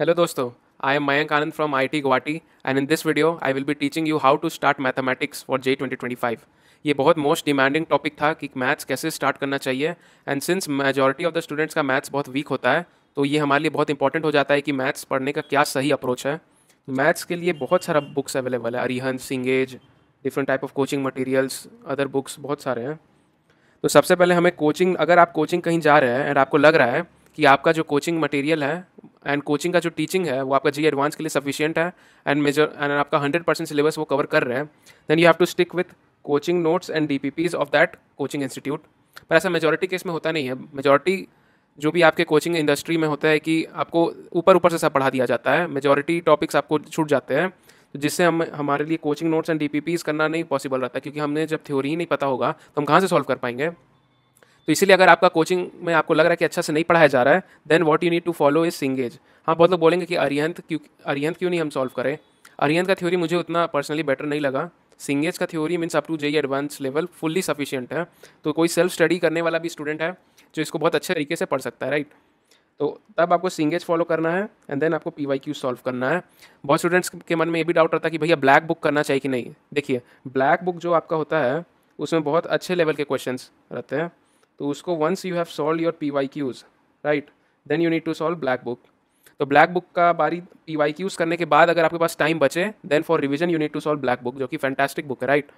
Hello दोस्तों I am Mayank Anand from I T Guwahati and in this video I will be teaching you how to start mathematics for J twenty twenty five ये बहुत most demanding topic था कि maths कैसे start करना चाहिए and since majority of the students का maths बहुत weak होता है तो ये हमारे लिए बहुत इंपॉर्टेंट हो जाता है कि मैथ्स पढ़ने का क्या सही अप्रोच है मैथ्स के लिए बहुत सारा बुक्स अवेलेबल है अरिहंस Cengage different type of coaching materials other books बहुत सारे हैं तो सबसे पहले हमें कोचिंग अगर आप कोचिंग कहीं जा रहे हैं एंड आपको लग रहा है कि आपका जो कोचिंग मटेरियल है एंड कोचिंग का जो टीचिंग है वो आपका जी एडवांस के लिए सफिशियंट है एंड मेजर एंड आपका हंड्रेड परसेंट सिलेबस वो कवर कर रहे हैं then you have to stick with coaching notes and D P Ps of that coaching institute पर ऐसा मेजोरिटी केस में होता नहीं है मेजोरिटी जो भी आपके कोचिंग इंडस्ट्री में होता है कि आपको ऊपर ऊपर से सब पढ़ा दिया जाता है मेजोरिटी टॉपिक्स आपको छूट जाते हैं जिससे हम हमारे लिए coaching notes and D P Ps करना नहीं पॉसिबल रहता क्योंकि हमने जब थ्योरी ही नहीं पता होगा तो हम कहाँ से सॉल्व कर पाएंगे तो इसीलिए अगर आपका कोचिंग में आपको लग रहा है कि अच्छा से नहीं पढ़ाया जा रहा है then what you need to follow is Cengage हाँ बहुत लोग बोलेंगे कि अरियंत क्यों अरियंत क्यों नहीं हम सॉल्व करें अरियंत का थ्योरी मुझे उतना पर्सनली बेटर नहीं लगा सिंगेज का theory means up to J advance level fully sufficient है तो कोई सेल्फ स्टडी करने वाला भी स्टूडेंट है जो इसको बहुत अच्छे तरीके से पढ़ सकता है राइट तो तब आपको सिंगेज फॉलो करना है एंड देन आपको पी वाई क्यू सॉल्व करना है बहुत स्टूडेंट्स के मन में ये भी डाउट रहता है कि भैया ब्लैक बुक करना चाहिए कि नहीं देखिए ब्लैक बुक जो आपका होता है उसमें बहुत अच्छे लेवल के क्वेश्चन रहते हैं तो उसको once you have solve your P Y Qs right then you need to solve black book तो ब्लैक बुक का बारी पी वाई क्यूज़ करने के बाद अगर आपके पास टाइम बचे then for revision you need to solve black book जो कि फैंटेस्टिक बुक है राइट right?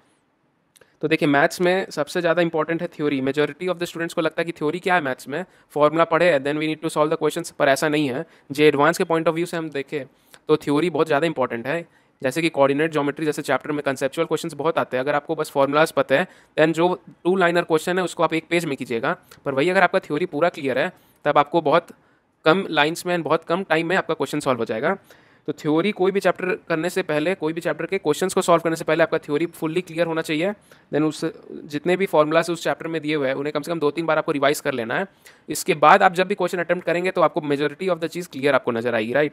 तो देखिए मैथ्स में सबसे ज़्यादा इंपॉर्टेंट है theory majority of the students को लगता है कि थ्योरी क्या है मैथ्स में फॉर्मूला पढ़े है then we need to solve the question पर ऐसा नहीं है जे एडवांस के पॉइंट ऑफ व्यू से हम देखें तो थ्योरी बहुत ज़्यादा इंपॉर्टेंट है जैसे कि कोऑर्डिनेट ज्योमेट्री जैसे चैप्टर में कंसेप्चुअल क्वेश्चंस बहुत आते हैं अगर आपको बस फॉर्मूलाज पता है दैन जो टू लाइनर क्वेश्चन है उसको आप एक पेज में कीजिएगा पर वही अगर आपका थ्योरी पूरा क्लियर है तब आपको बहुत कम लाइन्स में एंड बहुत कम टाइम में आपका क्वेश्चन सॉल्व हो जाएगा तो थ्योरी कोई भी चैप्टर करने से पहले कोई भी चैप्टर के क्वेश्चंस को सॉल्व करने से पहले आपका थ्योरी फुल्ली क्लियर होना चाहिए देन उस जितने भी फॉर्मूलाज उस चैप्टर में दिए हुए हैं उन्हें कम से कम दो तीन बार आपको रिवाइज कर लेना है इसके बाद आप जब भी क्वेश्चन अटैम्प्ट करेंगे तो आपको मेजोरिटी ऑफ द चीज़ क्लियर आपको नजर आएगी राइट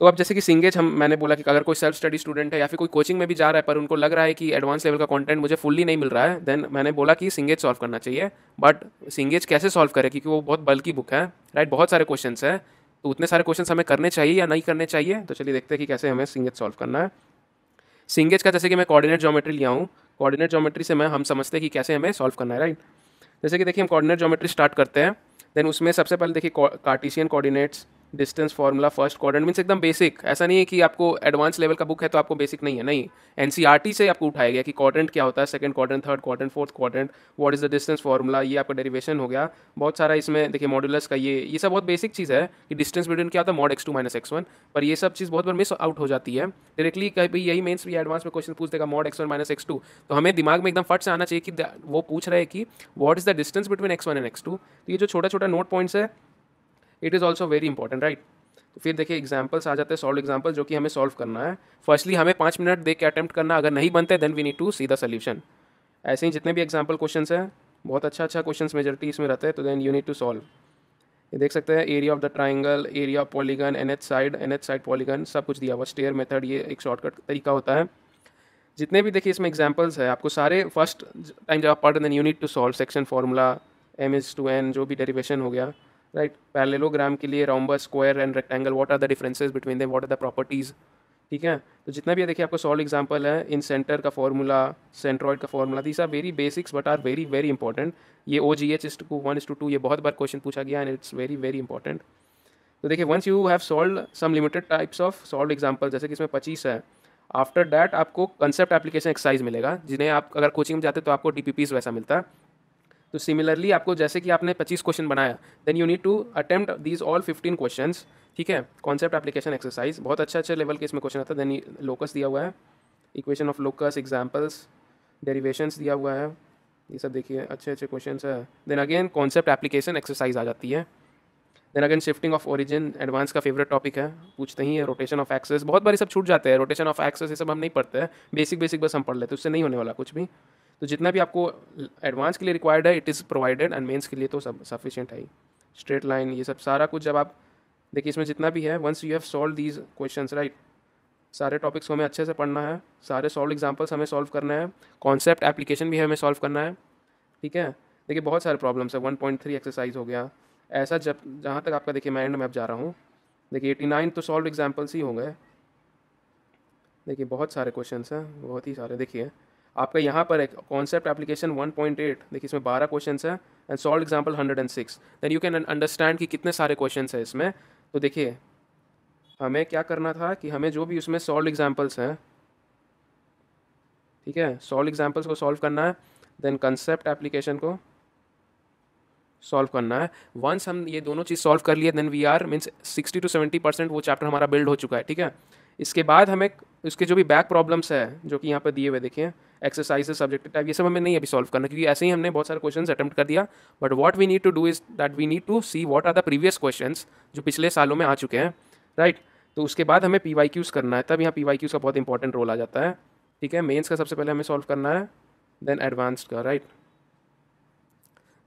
तो अब जैसे कि सिंगेज हम मैंने बोला कि अगर कोई सेल्फ स्टडी स्टूडेंट है या फिर कोई कोचिंग में भी जा रहा है पर उनको लग रहा है कि एडवांस लेवल का कंटेंट मुझे फुल्ली नहीं मिल रहा है देन मैंने बोला कि सिंगेज सॉल्व करना चाहिए बट सिंगेज कैसे सॉल्व करे क्योंकि वो बहुत बल्कि बुक है राइट बहुत सारे क्वेश्चन है तो उतने सारे क्वेश्चन हमें करने चाहिए या नहीं करने चाहिए तो चलिए देखते हैं कि कैसे हमें सिंगेज सॉल्व करना है सिंगेज का जैसे कि मैं कोऑर्डिनेट जोमेट्री लिया हूँ कोऑर्डिनेट जोमेट्री से मैं हम समझते हैं कि कैसे हमें सॉल्व करना है राइट जैसे कि देखिए हम कोऑर्डिनेट जोमेट्री स्टार्ट करते हैं देन उसमें सबसे पहले देखिए Cartesian coordinates distance formula first quadrant means एकदम बेसिक ऐसा नहीं है कि आपको एडवांस लेवल का बुक है तो आपको बेसिक नहीं है नहीं एन e से आपको उठाया गया कि क्वाड्रेंट क्या होता है second quadrant third quadrant fourth quadrant what is the distance formula ये आपका डेरिवेशन हो गया बहुत सारा इसमें देखिए मॉडुलस का ये ये सब बहुत बेसिक चीज़ है कि डिस्टेंस बिटवीन क्या होता है mod x two minus x one पर ये सब चीज़ बहुत बार मिस आउट हो जाती है डायरेक्टली कभी यही मेन्स भी एडवांस में क्वेश्चन पूछ देगा mod x one minus x two तो हमें दिमाग में एकदम फट से आना चाहिए कि वो पूछ रहे हैं कि what is the distance between x one and x two तो ये जो छोटा छोटा नोट पॉइंट्स है it is also very important right तो फिर देखिए एग्जाम्पल्स आ जाते हैं सॉल्व एग्जाम्पल जो कि हमें सॉल्व करना है फर्स्टली हमें पाँच मिनट देख के अटैम्प्ट करना अगर नहीं बनते then we need to see the solution ऐसे ही जितने भी एग्जाम्पल क्वेश्चन हैं बहुत अच्छा अच्छा क्वेश्चन मेजोरिटी इसमें रहते हैं तो then you need to solve ये देख सकते हैं area of the triangle area of polygon N H side N H side polygon सब कुछ दिया हुआ स्टेयर मेथड ये एक शॉर्टकट तरीका होता है जितने भी देखिए इसमें एग्जाम्पल्स है आपको सारे फर्स्ट टाइम जब आप पढ़ then you need to solve section formula M H to N जो भी डेरिवेशन हो गया राइट पैरेललोग्राम के लिए rhombus square and rectangle what are the differences between them what are the properties ठीक है तो जितना भी है देखिए आपको सॉल्व एग्जाम्पल है इन सेंटर का फॉर्मूला सेंट्रॉइड का formula these are very basics but are very very important ये O G H is two one is two two ये बहुत बार क्वेश्चन पूछा गया and it's very very important तो देखिए once you have solve some limited types of solve example जैसे कि इसमें पच्चीस है आफ्टर दैट आपको कंसेप्ट एप्लीकेशन एक्सरसाइज मिलेगा जिन्हें आप अगर कोचिंग में जाते तो आपको डी पी वैसा मिलता है तो सिमिलरली आपको जैसे कि आपने 25 क्वेश्चन बनाया then you need to attempt these all 15 question ठीक है कॉन्सेप्ट एप्लीकेशन एक्सरसाइज बहुत अच्छे अच्छे लेवल के इसमें क्वेश्चन आता है देन लोकस दिया हुआ है equation of locus examples derivations दिया हुआ है ये सब देखिए अच्छे अच्छे क्वेश्चन है then again concept application exercise आ जाती है then again shifting of origin advance का फेवरेट टॉपिक है पूछते ही है रोटेशन ऑफ एक्सेस बहुत बार सब छूट जाते हैं रोटेशन ऑफ एक्सेस ये सब हम नहीं पढ़ते हैं बेसिक बेसिक बस हम पढ़ लेते हैं उससे नहीं होने वाला कुछ भी तो जितना भी आपको एडवांस के लिए रिक्वायर्ड है it is provided and mains के लिए तो सब सफिशियंट है ही स्ट्रेट लाइन ये सब सारा कुछ जब आप देखिए इसमें जितना भी है once you have solve these question right सारे टॉपिक्स को हमें अच्छे से पढ़ना है सारे सॉल्व एग्जाम्पल्स हमें सॉल्व करना है कॉन्सेप्ट एप्लीकेशन भी हमें सॉल्व करना है ठीक है देखिए बहुत सारे प्रॉब्लम्स है वन पॉइंट थ्री एक्सरसाइज हो गया ऐसा जब जहाँ तक आपका देखिए मैं एंड मैप जा रहा हूँ देखिए एटी नाइन तो सॉल्व एग्जाम्पल्स ही हो गए देखिए बहुत सारे क्वेश्चन हैं बहुत ही सारे देखिए आपका यहाँ पर एक कॉन्सेप्ट एप्लीकेशन 1.8 देखिए इसमें 12 क्वेश्चन है and solve example 106 then you can understand कि कितने सारे क्वेश्चन हैं इसमें तो देखिए हमें क्या करना था कि हमें जो भी उसमें सॉल्व एग्जाम्पल्स हैं ठीक है सॉल्व एग्जाम्पल्स को सॉल्व करना है देन कंसेप्ट एप्लीकेशन को सॉल्व करना है वंस हम ये दोनों चीज़ सॉल्व कर लिए then we are means sixty two seventy percent वो चैप्टर हमारा बिल्ड हो चुका है ठीक है इसके बाद हमें उसके जो भी बैक प्रॉब्लम्स है जो कि यहाँ पर दिए हुए देखें एक्सरसाइज सब्जेक्ट टाइप ये सब हमें नहीं अभी सॉल्व करना क्योंकि ऐसे ही हमने बहुत सारे क्वेश्चन अटैम्प्ट कर दिया but what we need to do is that we need to see what are the previous question जो पिछले सालों में आ चुके हैं राइट right? तो उसके बाद हमें पी वाई क्यूज़ करना है तब यहाँ पी वाई क्यूज़ का बहुत इंपॉर्टेंट रोल आ जाता है ठीक है मेन्स का सबसे पहले हमें सॉल्व करना है देन एडवांस का राइट right?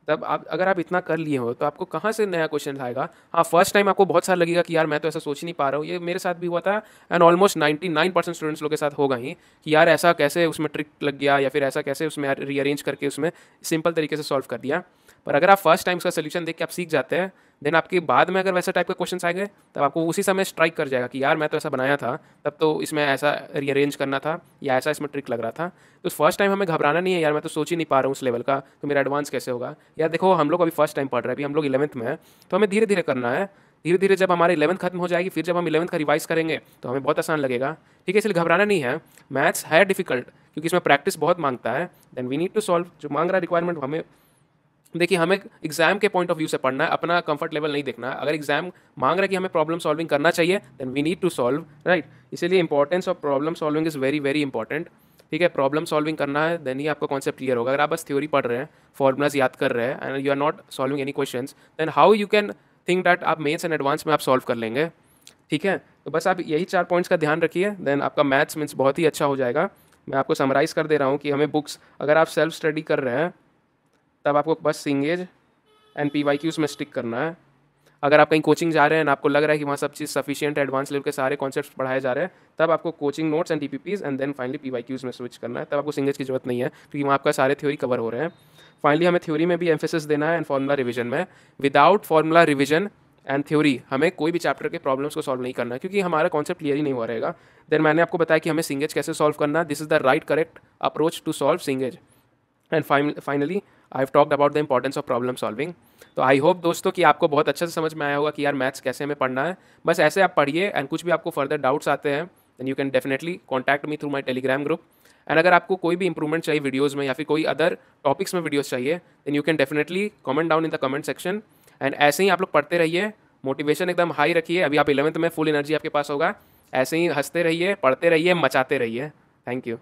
तब आप अगर आप इतना कर लिए हो तो आपको कहाँ से नया क्वेश्चन आएगा हाँ फर्स्ट टाइम आपको बहुत सारा लगेगा कि यार मैं तो ऐसा सोच नहीं पा रहा हूँ ये मेरे साथ भी हुआ था and almost ninety nine percent students लोग के साथ होगा ही कि यार ऐसा कैसे उसमें ट्रिक लग गया या फिर ऐसा कैसे उसमें रीअरेंज करके उसमें सिंपल तरीके से सॉल्व कर दिया पर अगर आप फर्स्ट टाइम उसका सोल्यूशन देख के आप सीख जाते हैं देन आपके बाद में अगर वैसा टाइप के क्वेश्चन आ गए तब आपको उसी समय स्ट्राइक कर जाएगा कि यार मैं तो ऐसा बनाया था तब तो इसमें ऐसा रीअरेंज करना था या ऐसा इसमें ट्रिक लग रहा था तो फर्स्ट टाइम हमें घबराना नहीं है यार मैं तो सोच ही नहीं पा रहा हूँ उस लेवल का तो मेरा एडवांस कैसे होगा यार देखो हम लोग अभी फर्स्ट टाइम पढ़ रहे हैं अभी हम लोग इलेवंथ में तो हमें धीरे धीरे करना है धीरे धीरे जब हमारे इलेवंथ खत्म हो जाएगी फिर जब हम इलेवंथ का रिवाइज करेंगे तो हमें बहुत आसान लगेगा ठीक है इसलिए घबराना नहीं है मैथ्स है डिफिकल्ट क्योंकि इसमें प्रैक्टिस बहुत मांगता है then we need to solve जो मांग रहा रिक्वायरमेंट हमें देखिए हमें एग्जाम के पॉइंट ऑफ व्यू से पढ़ना है अपना कंफर्ट लेवल नहीं देखना है अगर एग्जाम मांग रहा है कि हमें प्रॉब्लम सॉल्विंग करना चाहिए then we need to solve right इसीलिए importance of problem solving is very very important ठीक है प्रॉब्लम सॉल्विंग करना है देन ही आपका कॉन्सेप्ट क्लियर होगा अगर आप बस थ्योरी पढ़ रहे हैं फॉर्मुलाज याद कर रहे हैं and you are not solving any question then how you can think that आप मेन्स एंड एडवांस में आप सॉल्व कर लेंगे ठीक है तो बस आप यही चार पॉइंट्स का ध्यान रखिए देन आपका मैथ्स मीन्स बहुत ही अच्छा हो जाएगा मैं आपको समराइज़ कर दे रहा हूँ कि हमें बुक्स अगर आप सेल्फ स्टडी कर रहे हैं तब आपको बस Cengage and P Y Qs में स्टिक करना है अगर आप कहीं कोचिंग जा रहे हैं आपको लग रहा है कि वहाँ सब चीज़ सफिशियंट एडवांस लेवल के सारे कॉन्सेप्ट पढ़ाए जा रहे हैं तब आपको coaching notes and T and then finally P Y Qs में स्विच करना है तब आपको सिंगेज की जरूरत नहीं है क्योंकि वहाँ आपका सारे थ्योरी कवर हो रहे हैं फाइनली हमें थ्योरी में भी एम्फेसिस देना है एंड फार्मूला रिविजन में without formula revision and theory हमें कोई भी चैप्टर के प्रॉब्लम्स को सॉल्व नहीं करना है क्योंकि हमारा कॉन्सेप्ट क्लियर ही नहीं हो रहेगा देन मैंने आपको बताया कि हमें सिंगेज कैसे सॉल्व करना this is the right correct approach to solve Cengage and finally I have talked about the importance of problem solving तो आई होप दोस्तों कि आपको बहुत अच्छे से समझ में आया होगा कि यार मैथ्स कैसे हमें पढ़ना है बस ऐसे आप पढ़िए एंड कुछ भी आपको फर्दर डाउट्स आते हैं then you can definitely contact me through my Telegram group and अगर आपको कोई भी इंप्रूवमेंट चाहिए वीडियोज़ में या फिर कोई अदर टॉपिक्स में वीडियोज़ चाहिए then you can definitely comment down in the comment section and ऐसे ही आप लोग पढ़ते रहिए मोटिवेशन एकदम हाई रखिए अभी आप इलेवंथ में फुल एनर्जी आपके पास होगा ऐसे ही हंसते रहिए पढ़ते रहिए मचाते रहिए थैंक यू